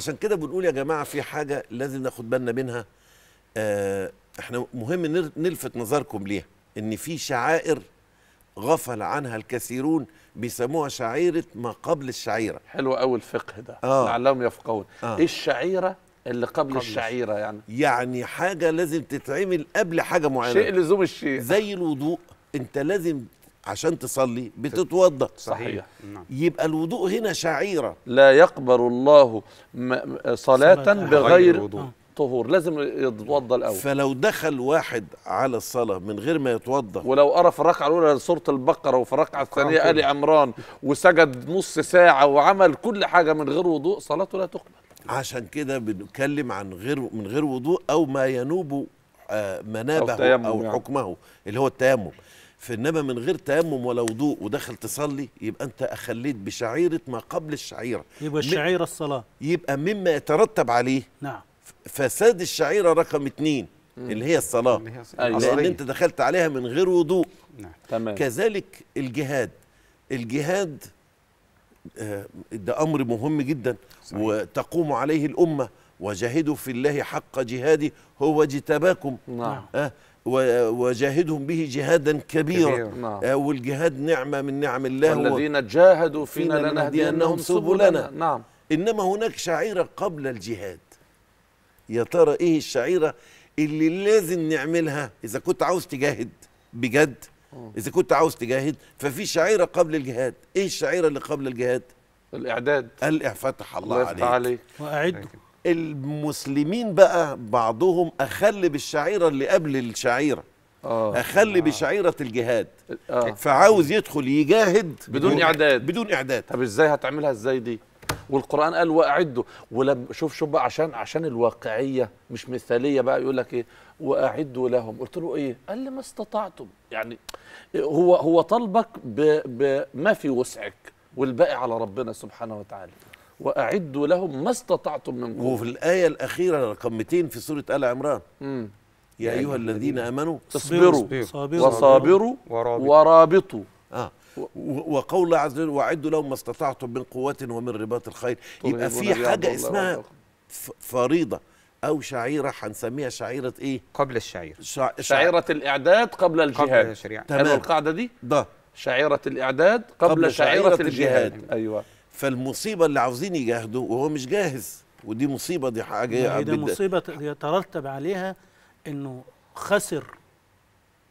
عشان كده بنقول يا جماعه في حاجه لازم ناخد بالنا منها آه احنا مهم نلفت نظركم ليها ان في شعائر غفل عنها الكثيرون بيسموها شعيره ما قبل الشعيره حلو قوي الفقه ده آه. لعلهم يفقهون آه. ايه الشعيره اللي قبل, قبل الشعيره يعني يعني حاجه لازم تتعمل قبل حاجه معينه شيء لزوم الشيء زي الوضوء انت لازم عشان تصلي بتتوضا صحيح نعم. يبقى الوضوء هنا شعيره لا يقبل الله صلاه بغير طهور لازم يتوضا الاول فلو دخل واحد على الصلاه من غير ما يتوضا ولو قرا في الركعه الاولى سوره البقره وفي الركعه الثانيه ال عمران وسجد نص ساعه وعمل كل حاجه من غير وضوء صلاته لا تقبل عشان كده بنتكلم عن غير من غير وضوء او ما ينوب آه، منابه او, أو يعني. حكمه اللي هو التيمم فإنما من غير تيمم ولا وضوء ودخل تصلي يبقى أنت أخليت بشعيرة ما قبل الشعيرة يبقى الشعيرة الصلاة يبقى مما يترتب عليه نعم فساد الشعيرة رقم اثنين اللي هي الصلاة اللي هي الصلاة. أيوة. لأن أنت دخلت عليها من غير وضوء نعم. تمام. كذلك الجهاد الجهاد آه، ده أمر مهم جدا صحيح. وتقوم عليه الأمة وجاهدوا في الله حق جهاده هو اجتباكم نعم. آه وجاهدهم به جهادا كبيرا كبير. نعم. آه، والجهاد نعمة من نعم الله والذين جاهدوا فينا, فينا لنهدينهم سبلنا نعم إنما هناك شعيرة قبل الجهاد يا ترى إيه الشعيرة اللي لازم نعملها إذا كنت عاوز تجاهد بجد إذا كنت عاوز تجاهد ففي شعيرة قبل الجهاد إيه الشعيرة اللي قبل الجهاد؟ الإعداد فتح الله, الله عليك, عليك. وأعدوا المسلمين بقى بعضهم اخل بالشعيره اللي قبل الشعيره آه. اخل آه. بشعيره الجهاد آه. فعاوز يدخل يجاهد بدون اعداد بدون اعداد طب ازاي هتعملها ازاي دي والقران قال واعدوا ولما شوف شوف بقى عشان عشان الواقعيه مش مثاليه بقى يقول لك ايه واعدوا لهم قلت له ايه قال لي ما استطعتم يعني هو هو طلبك بما في وسعك والباقي على ربنا سبحانه وتعالى واعدوا لهم ما استطعتم من قوه وفي الايه الاخيره رقم 200 في سوره ال عمران امم يا يعني ايها الذين امنوا اصبروا وصابروا ورابطوا اه وقول عز وجل واعدوا لهم ما استطعتم من قوه ومن رباط الخيل طيب، يبقى في حاجه اسمها فريضه او شعيره هنسميها شعيره ايه قبل الشعيره شع... شعيره الاعداد قبل الجهاد قبل تمام القاعده دي ده شعيره الاعداد قبل, قبل شعيره, شعيرة الجهاد. الجهاد ايوه فالمصيبه اللي عاوزين يجاهدوا وهو مش جاهز ودي مصيبه دي حاجه دي مصيبه يترتب عليها انه خسر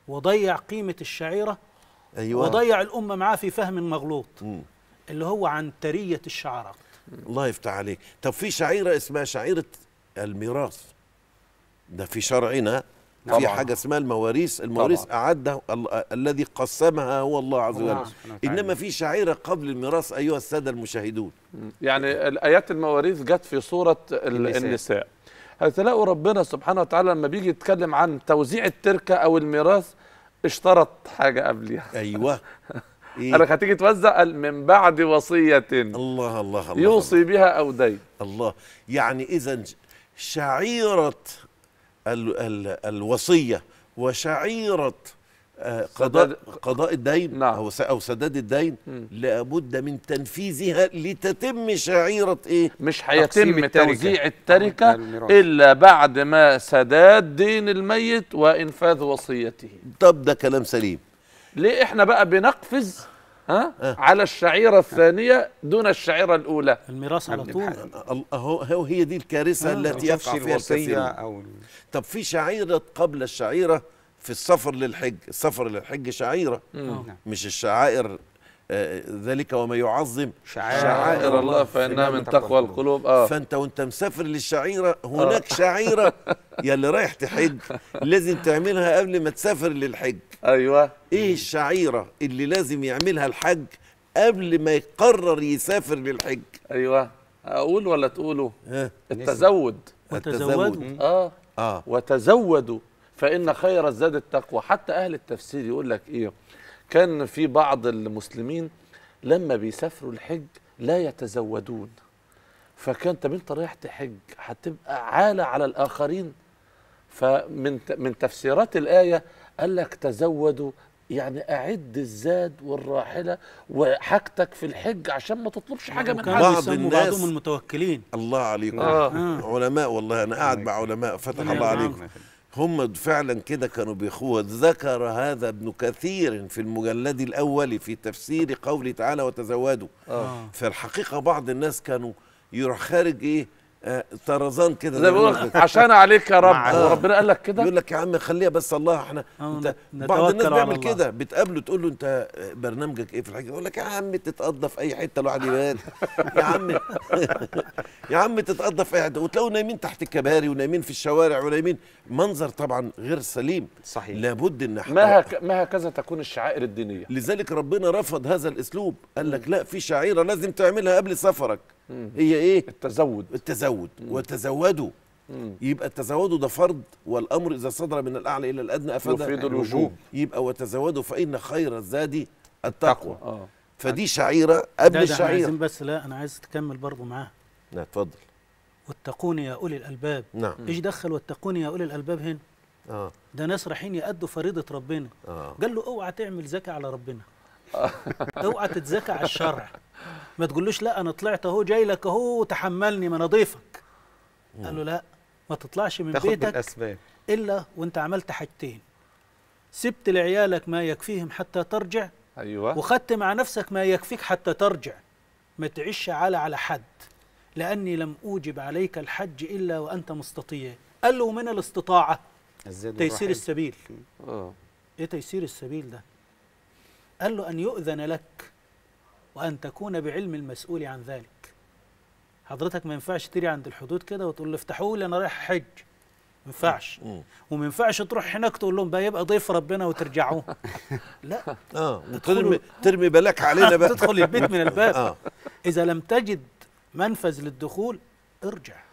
وضيع قيمه الشعيره ايوه وضيع الامه معاه في فهم مغلوط م. اللي هو عن تريه الشعارات الله يفتح عليك طب في شعيره اسمها شعيره الميراث ده في شرعنا طبعا. في حاجه اسمها المواريث المواريث اعدها الذي قسمها هو الله عز وجل انما في شعيره قبل الميراث ايها الساده المشاهدون يعني الايات المواريث جت في صوره النساء, النساء. هتلاقوا ربنا سبحانه وتعالى لما بيجي يتكلم عن توزيع التركه او الميراث اشترط حاجه قبلها ايوه إيه؟ قال لك هتيجي توزع قال من بعد وصيه الله الله الله يوصي الله. بها او دين الله يعني اذا شعيره ال ال الوصيه وشعيره آه، قضاء قضاء الدين نعم. او او سداد الدين م. لابد من تنفيذها لتتم شعيره ايه مش هيتم توزيع التركه الا بعد ما سداد دين الميت وانفاذ وصيته طب ده كلام سليم ليه احنا بقى بنقفز ها أه؟ على الشعيرة الثانية دون الشعيرة الأولى الميراث على يعني طول هو هي دي الكارثة أه التي يقع فيها الكثير أو طب في شعيرة قبل الشعيرة في السفر للحج السفر للحج شعيرة مم. مش الشعائر ذلك وما يعظم شعائر, شعائر الله فانها من تقوى القلوب اه فانت وانت مسافر للشعيره هناك آه. شعيره يا اللي رايح تحج لازم تعملها قبل ما تسافر للحج ايوه ايه الشعيره اللي لازم يعملها الحج قبل ما يقرر يسافر للحج ايوه اقول ولا تقولوا التزود وتزودوا اه اه وتزودوا فان خير الزاد التقوى حتى اهل التفسير يقول لك ايه كان في بعض المسلمين لما بيسافروا الحج لا يتزودون فكان طب انت رايح تحج هتبقى عالة على الآخرين فمن من تفسيرات الآية قال لك تزودوا يعني أعد الزاد والراحلة وحاجتك في الحج عشان ما تطلبش حاجة من حد بعض الناس بعضهم المتوكلين الله عليكم آه. آه. علماء والله أنا قاعد آه. مع علماء فتح نعم. الله عليكم نعم. هم فعلا كده كانوا بيخوها ذكر هذا ابن كثير في المجلد الأول في تفسير قوله تعالى وتزودوا آه. فالحقيقة بعض الناس كانوا يروح خارج إيه طرزان آه، كده زي بقول عشان عليك يا رب وربنا قال لك كده يقول لك يا عم خليها بس الله احنا آه، انت بعض الناس بيعمل كده بتقابله تقول له انت برنامجك ايه في الحاجه يقول لك يا عم تتقضى في اي حته الواحد يبان يا عم يا عم تتقضى في اي حته وتلاقوا نايمين تحت الكباري ونايمين في الشوارع ونايمين منظر طبعا غير سليم صحيح لابد ان احنا ما هك... ما هكذا تكون الشعائر الدينيه لذلك ربنا رفض هذا الاسلوب قال لك لا في شعيره لازم تعملها قبل سفرك مم. هي ايه التزود التزود مم. وتزودوا مم. يبقى التزود ده فرض والامر اذا صدر من الاعلى الى الادنى افاد الوجوب يبقى وتزودوا فان خير الزاد التقوى آه. فدي شعيره قبل ده الشعيره عايزين بس لا انا عايز تكمل برضه معاها لا اتفضل واتقوني يا اولي الالباب نعم ايش دخل واتقوني يا اولي الالباب هنا اه ده ناس رايحين يأدوا فريضه ربنا آه. قال له اوعى تعمل زكاه على ربنا اوعى تتزكى على الشرع ما تقولوش لا انا طلعت اهو جاي لك اهو وتحملني ما انا ضيفك قال له لا ما تطلعش من تاخد بيتك بالأسباب. الا وانت عملت حاجتين سبت لعيالك ما يكفيهم حتى ترجع ايوه وخدت مع نفسك ما يكفيك حتى ترجع ما تعيش على على حد لاني لم اوجب عليك الحج الا وانت مستطيع قال له من الاستطاعه تيسير السبيل اه ايه تيسير السبيل ده قال له ان يؤذن لك وأن تكون بعلم المسؤول عن ذلك حضرتك ما ينفعش تيجي عند الحدود كده وتقول له افتحوا لي أنا رايح حج ما ينفعش وما ينفعش تروح هناك تقول لهم بقى يبقى ضيف ربنا وترجعوه لا اه وترمي ترمي بالك علينا بقى تدخل البيت من الباب آه. اذا لم تجد منفذ للدخول ارجع